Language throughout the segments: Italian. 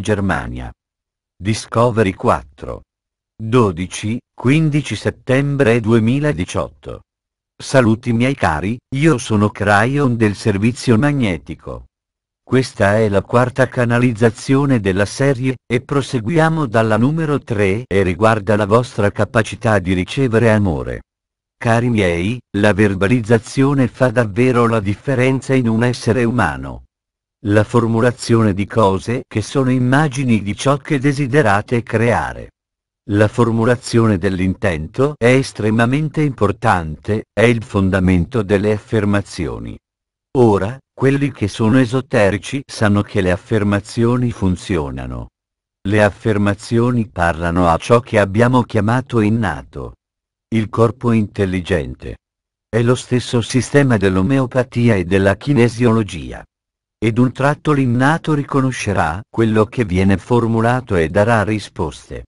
Germania. Discovery 4. 12-15 settembre 2018. Saluti miei cari, io sono Cryon del servizio magnetico. Questa è la quarta canalizzazione della serie, e proseguiamo dalla numero 3 e riguarda la vostra capacità di ricevere amore. Cari miei, la verbalizzazione fa davvero la differenza in un essere umano la formulazione di cose che sono immagini di ciò che desiderate creare. La formulazione dell'intento è estremamente importante, è il fondamento delle affermazioni. Ora, quelli che sono esoterici sanno che le affermazioni funzionano. Le affermazioni parlano a ciò che abbiamo chiamato innato. Il corpo intelligente. È lo stesso sistema dell'omeopatia e della kinesiologia. Ed un tratto l'innato riconoscerà quello che viene formulato e darà risposte.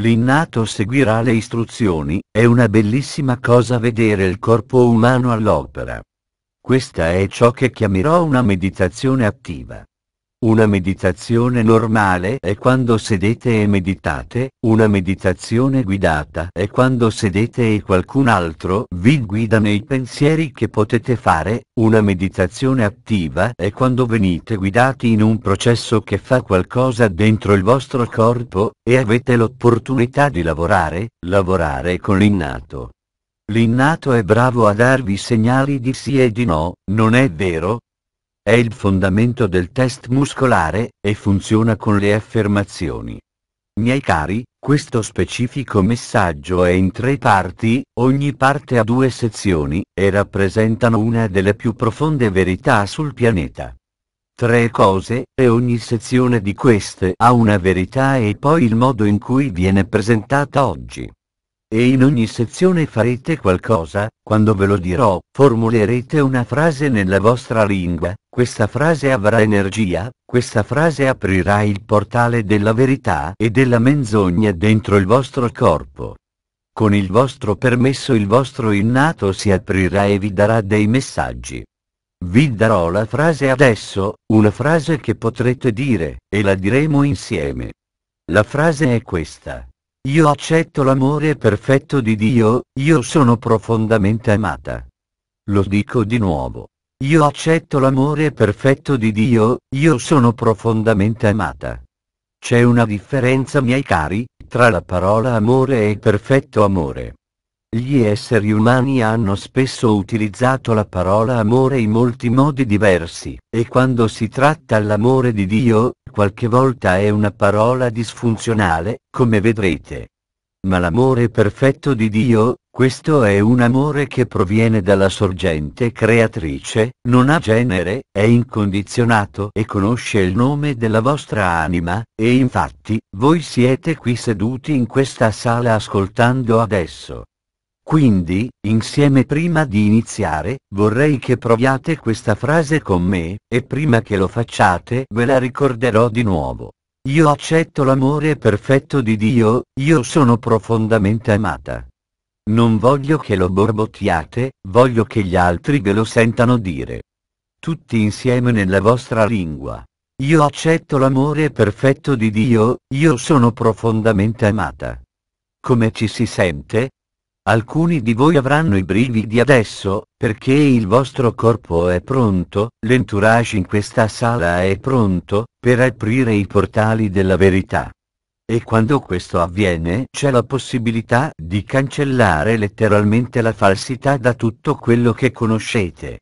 L'innato seguirà le istruzioni, è una bellissima cosa vedere il corpo umano all'opera. Questa è ciò che chiamerò una meditazione attiva. Una meditazione normale è quando sedete e meditate, una meditazione guidata è quando sedete e qualcun altro vi guida nei pensieri che potete fare, una meditazione attiva è quando venite guidati in un processo che fa qualcosa dentro il vostro corpo, e avete l'opportunità di lavorare, lavorare con l'innato. L'innato è bravo a darvi segnali di sì e di no, non è vero, è il fondamento del test muscolare e funziona con le affermazioni. Miei cari, questo specifico messaggio è in tre parti, ogni parte ha due sezioni, e rappresentano una delle più profonde verità sul pianeta. Tre cose, e ogni sezione di queste ha una verità e poi il modo in cui viene presentata oggi. E in ogni sezione farete qualcosa, quando ve lo dirò, formulerete una frase nella vostra lingua, questa frase avrà energia, questa frase aprirà il portale della verità e della menzogna dentro il vostro corpo. Con il vostro permesso il vostro innato si aprirà e vi darà dei messaggi. Vi darò la frase adesso, una frase che potrete dire, e la diremo insieme. La frase è questa. Io accetto l'amore perfetto di Dio, io sono profondamente amata. Lo dico di nuovo. Io accetto l'amore perfetto di Dio, io sono profondamente amata. C'è una differenza miei cari, tra la parola amore e perfetto amore. Gli esseri umani hanno spesso utilizzato la parola amore in molti modi diversi, e quando si tratta l'amore di Dio, qualche volta è una parola disfunzionale, come vedrete. Ma l'amore perfetto di Dio, questo è un amore che proviene dalla sorgente creatrice, non ha genere, è incondizionato e conosce il nome della vostra anima, e infatti, voi siete qui seduti in questa sala ascoltando adesso. Quindi, insieme prima di iniziare, vorrei che proviate questa frase con me, e prima che lo facciate ve la ricorderò di nuovo. Io accetto l'amore perfetto di Dio, io sono profondamente amata. Non voglio che lo borbottiate, voglio che gli altri ve lo sentano dire. Tutti insieme nella vostra lingua. Io accetto l'amore perfetto di Dio, io sono profondamente amata. Come ci si sente? Alcuni di voi avranno i brividi adesso, perché il vostro corpo è pronto, l'entourage in questa sala è pronto, per aprire i portali della verità. E quando questo avviene c'è la possibilità di cancellare letteralmente la falsità da tutto quello che conoscete.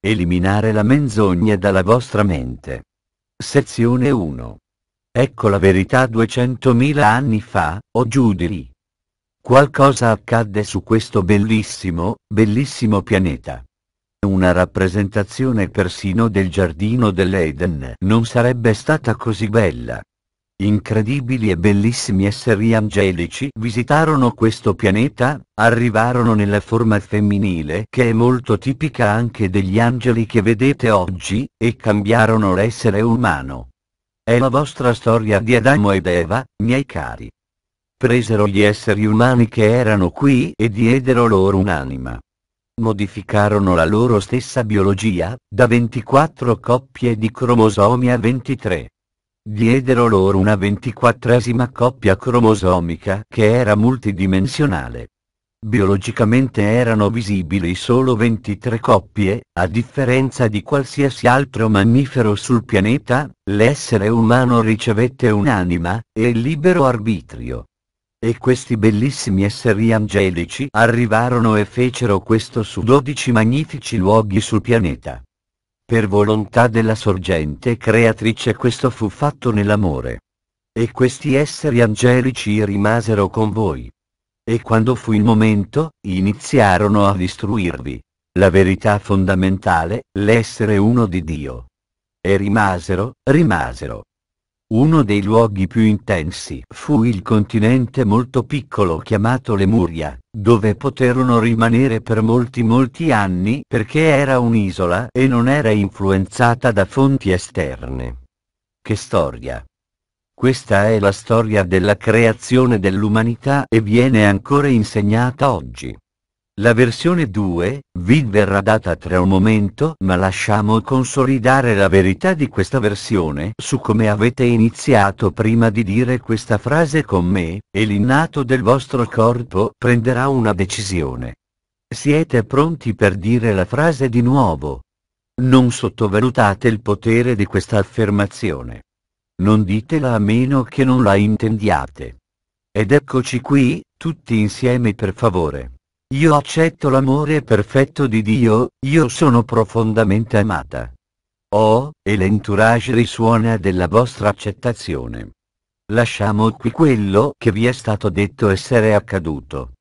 Eliminare la menzogna dalla vostra mente. Sezione 1. Ecco la verità 200.000 anni fa, o giù di lì. Qualcosa accadde su questo bellissimo, bellissimo pianeta. Una rappresentazione persino del giardino dell'Eden non sarebbe stata così bella. Incredibili e bellissimi esseri angelici visitarono questo pianeta, arrivarono nella forma femminile che è molto tipica anche degli angeli che vedete oggi, e cambiarono l'essere umano. È la vostra storia di Adamo ed Eva, miei cari presero gli esseri umani che erano qui e diedero loro un'anima. Modificarono la loro stessa biologia, da 24 coppie di cromosomi a 23. Diedero loro una ventiquattresima coppia cromosomica che era multidimensionale. Biologicamente erano visibili solo 23 coppie, a differenza di qualsiasi altro mammifero sul pianeta, l'essere umano ricevette un'anima, e il libero arbitrio. E questi bellissimi esseri angelici arrivarono e fecero questo su dodici magnifici luoghi sul pianeta. Per volontà della sorgente creatrice questo fu fatto nell'amore. E questi esseri angelici rimasero con voi. E quando fu il momento, iniziarono a distruirvi. La verità fondamentale, l'essere uno di Dio. E rimasero, rimasero. Uno dei luoghi più intensi fu il continente molto piccolo chiamato Lemuria, dove poterono rimanere per molti molti anni perché era un'isola e non era influenzata da fonti esterne. Che storia! Questa è la storia della creazione dell'umanità e viene ancora insegnata oggi. La versione 2, vi verrà data tra un momento ma lasciamo consolidare la verità di questa versione su come avete iniziato prima di dire questa frase con me, e l'innato del vostro corpo prenderà una decisione. Siete pronti per dire la frase di nuovo? Non sottovalutate il potere di questa affermazione. Non ditela a meno che non la intendiate. Ed eccoci qui, tutti insieme per favore. Io accetto l'amore perfetto di Dio, io sono profondamente amata. Oh, e l'entourage risuona della vostra accettazione. Lasciamo qui quello che vi è stato detto essere accaduto.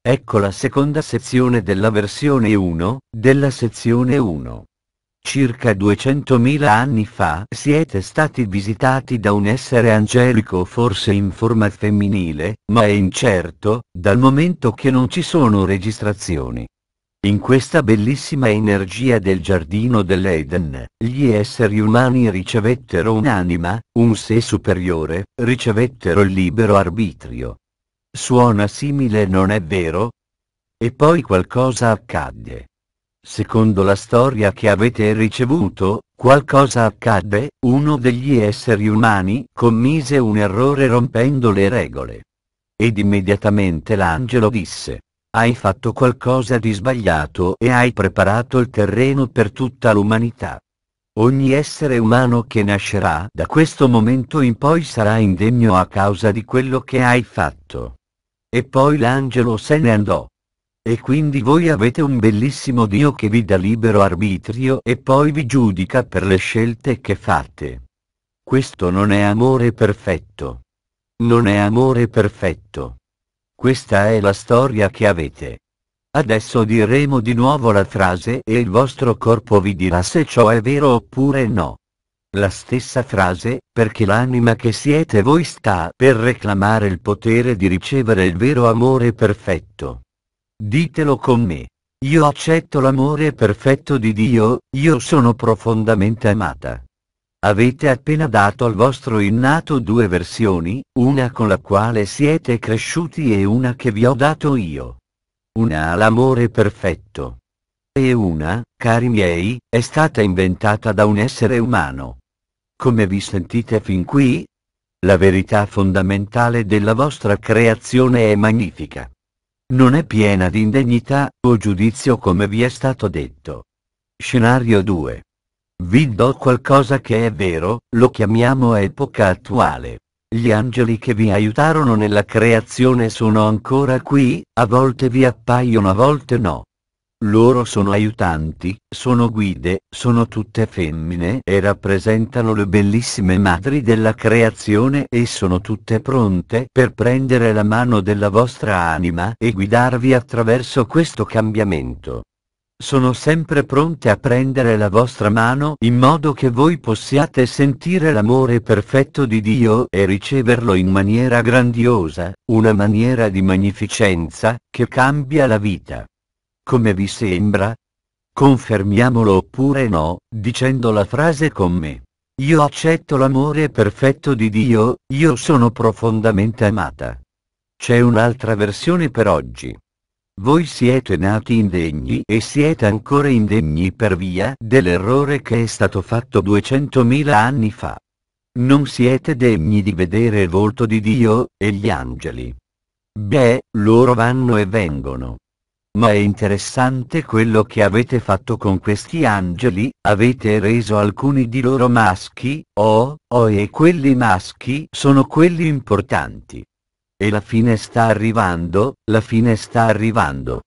Ecco la seconda sezione della versione 1, della sezione 1. Circa 200.000 anni fa siete stati visitati da un essere angelico forse in forma femminile, ma è incerto, dal momento che non ci sono registrazioni. In questa bellissima energia del giardino dell'Eden, gli esseri umani ricevettero un'anima, un sé superiore, ricevettero il libero arbitrio. Suona simile non è vero? E poi qualcosa accadde. Secondo la storia che avete ricevuto, qualcosa accadde, uno degli esseri umani commise un errore rompendo le regole. Ed immediatamente l'angelo disse. Hai fatto qualcosa di sbagliato e hai preparato il terreno per tutta l'umanità. Ogni essere umano che nascerà da questo momento in poi sarà indegno a causa di quello che hai fatto. E poi l'angelo se ne andò. E quindi voi avete un bellissimo Dio che vi dà libero arbitrio e poi vi giudica per le scelte che fate. Questo non è amore perfetto. Non è amore perfetto. Questa è la storia che avete. Adesso diremo di nuovo la frase e il vostro corpo vi dirà se ciò è vero oppure no. La stessa frase, perché l'anima che siete voi sta per reclamare il potere di ricevere il vero amore perfetto. Ditelo con me. Io accetto l'amore perfetto di Dio, io sono profondamente amata. Avete appena dato al vostro innato due versioni, una con la quale siete cresciuti e una che vi ho dato io. Una ha l'amore perfetto. E una, cari miei, è stata inventata da un essere umano. Come vi sentite fin qui? La verità fondamentale della vostra creazione è magnifica non è piena di indegnità o giudizio come vi è stato detto. Scenario 2. Vi do qualcosa che è vero, lo chiamiamo epoca attuale. Gli angeli che vi aiutarono nella creazione sono ancora qui, a volte vi appaiono a volte no. Loro sono aiutanti, sono guide, sono tutte femmine e rappresentano le bellissime madri della creazione e sono tutte pronte per prendere la mano della vostra anima e guidarvi attraverso questo cambiamento. Sono sempre pronte a prendere la vostra mano in modo che voi possiate sentire l'amore perfetto di Dio e riceverlo in maniera grandiosa, una maniera di magnificenza, che cambia la vita come vi sembra? Confermiamolo oppure no, dicendo la frase con me. Io accetto l'amore perfetto di Dio, io sono profondamente amata. C'è un'altra versione per oggi. Voi siete nati indegni e siete ancora indegni per via dell'errore che è stato fatto 200.000 anni fa. Non siete degni di vedere il volto di Dio e gli angeli. Beh, loro vanno e vengono. Ma è interessante quello che avete fatto con questi angeli, avete reso alcuni di loro maschi, oh, oh e quelli maschi sono quelli importanti. E la fine sta arrivando, la fine sta arrivando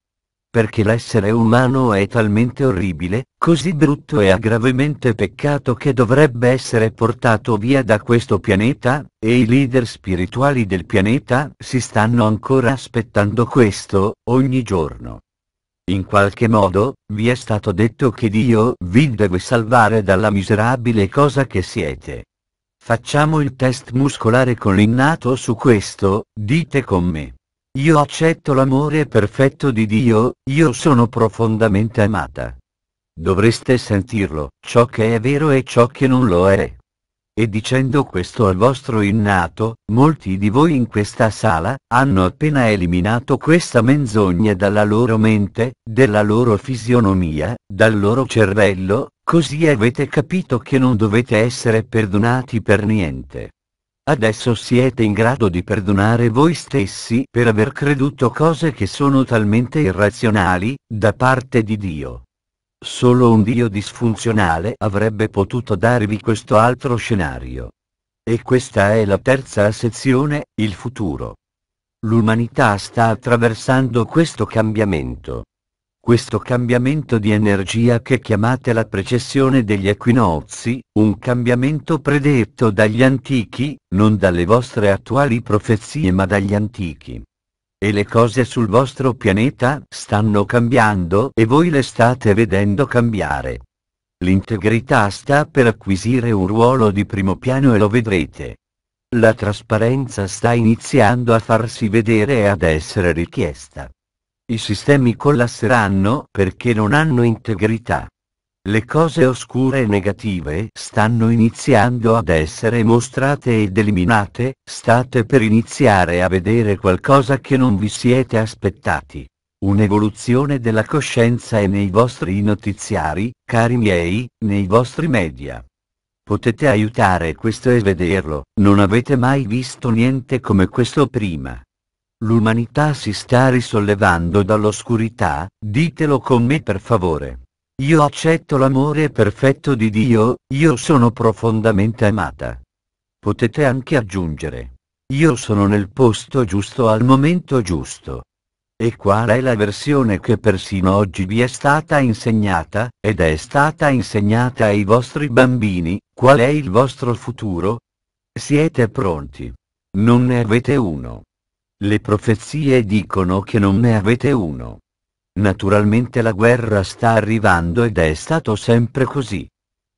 perché l'essere umano è talmente orribile, così brutto e gravemente peccato che dovrebbe essere portato via da questo pianeta, e i leader spirituali del pianeta si stanno ancora aspettando questo, ogni giorno. In qualche modo, vi è stato detto che Dio vi deve salvare dalla miserabile cosa che siete. Facciamo il test muscolare con l'innato su questo, dite con me. Io accetto l'amore perfetto di Dio, io sono profondamente amata. Dovreste sentirlo, ciò che è vero e ciò che non lo è. E dicendo questo al vostro innato, molti di voi in questa sala, hanno appena eliminato questa menzogna dalla loro mente, della loro fisionomia, dal loro cervello, così avete capito che non dovete essere perdonati per niente. Adesso siete in grado di perdonare voi stessi per aver creduto cose che sono talmente irrazionali, da parte di Dio. Solo un Dio disfunzionale avrebbe potuto darvi questo altro scenario. E questa è la terza sezione, il futuro. L'umanità sta attraversando questo cambiamento. Questo cambiamento di energia che chiamate la precessione degli equinozi, un cambiamento predetto dagli antichi, non dalle vostre attuali profezie ma dagli antichi. E le cose sul vostro pianeta stanno cambiando e voi le state vedendo cambiare. L'integrità sta per acquisire un ruolo di primo piano e lo vedrete. La trasparenza sta iniziando a farsi vedere e ad essere richiesta. I sistemi collasseranno perché non hanno integrità. Le cose oscure e negative stanno iniziando ad essere mostrate ed eliminate, state per iniziare a vedere qualcosa che non vi siete aspettati. Un'evoluzione della coscienza è nei vostri notiziari, cari miei, nei vostri media. Potete aiutare questo e vederlo, non avete mai visto niente come questo prima. L'umanità si sta risollevando dall'oscurità, ditelo con me per favore. Io accetto l'amore perfetto di Dio, io sono profondamente amata. Potete anche aggiungere. Io sono nel posto giusto al momento giusto. E qual è la versione che persino oggi vi è stata insegnata, ed è stata insegnata ai vostri bambini, qual è il vostro futuro? Siete pronti? Non ne avete uno. Le profezie dicono che non ne avete uno. Naturalmente la guerra sta arrivando ed è stato sempre così.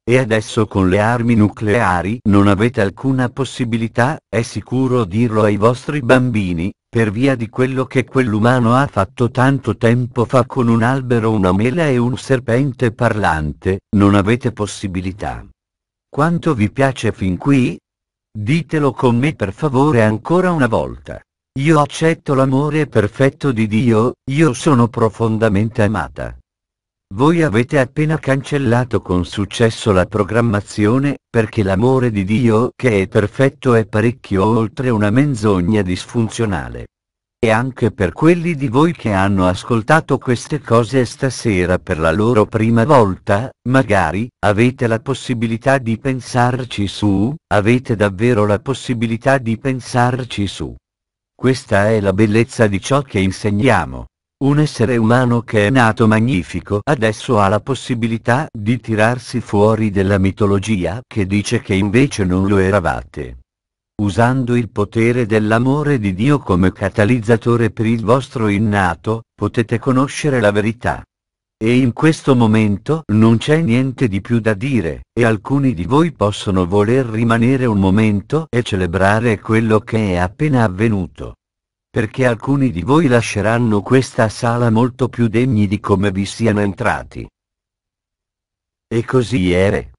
E adesso con le armi nucleari non avete alcuna possibilità, è sicuro dirlo ai vostri bambini, per via di quello che quell'umano ha fatto tanto tempo fa con un albero, una mela e un serpente parlante, non avete possibilità. Quanto vi piace fin qui? Ditelo con me per favore ancora una volta. Io accetto l'amore perfetto di Dio, io sono profondamente amata. Voi avete appena cancellato con successo la programmazione, perché l'amore di Dio che è perfetto è parecchio oltre una menzogna disfunzionale. E anche per quelli di voi che hanno ascoltato queste cose stasera per la loro prima volta, magari, avete la possibilità di pensarci su, avete davvero la possibilità di pensarci su. Questa è la bellezza di ciò che insegniamo. Un essere umano che è nato magnifico adesso ha la possibilità di tirarsi fuori della mitologia che dice che invece non lo eravate. Usando il potere dell'amore di Dio come catalizzatore per il vostro innato, potete conoscere la verità. E in questo momento non c'è niente di più da dire, e alcuni di voi possono voler rimanere un momento e celebrare quello che è appena avvenuto. Perché alcuni di voi lasceranno questa sala molto più degni di come vi siano entrati. E così era.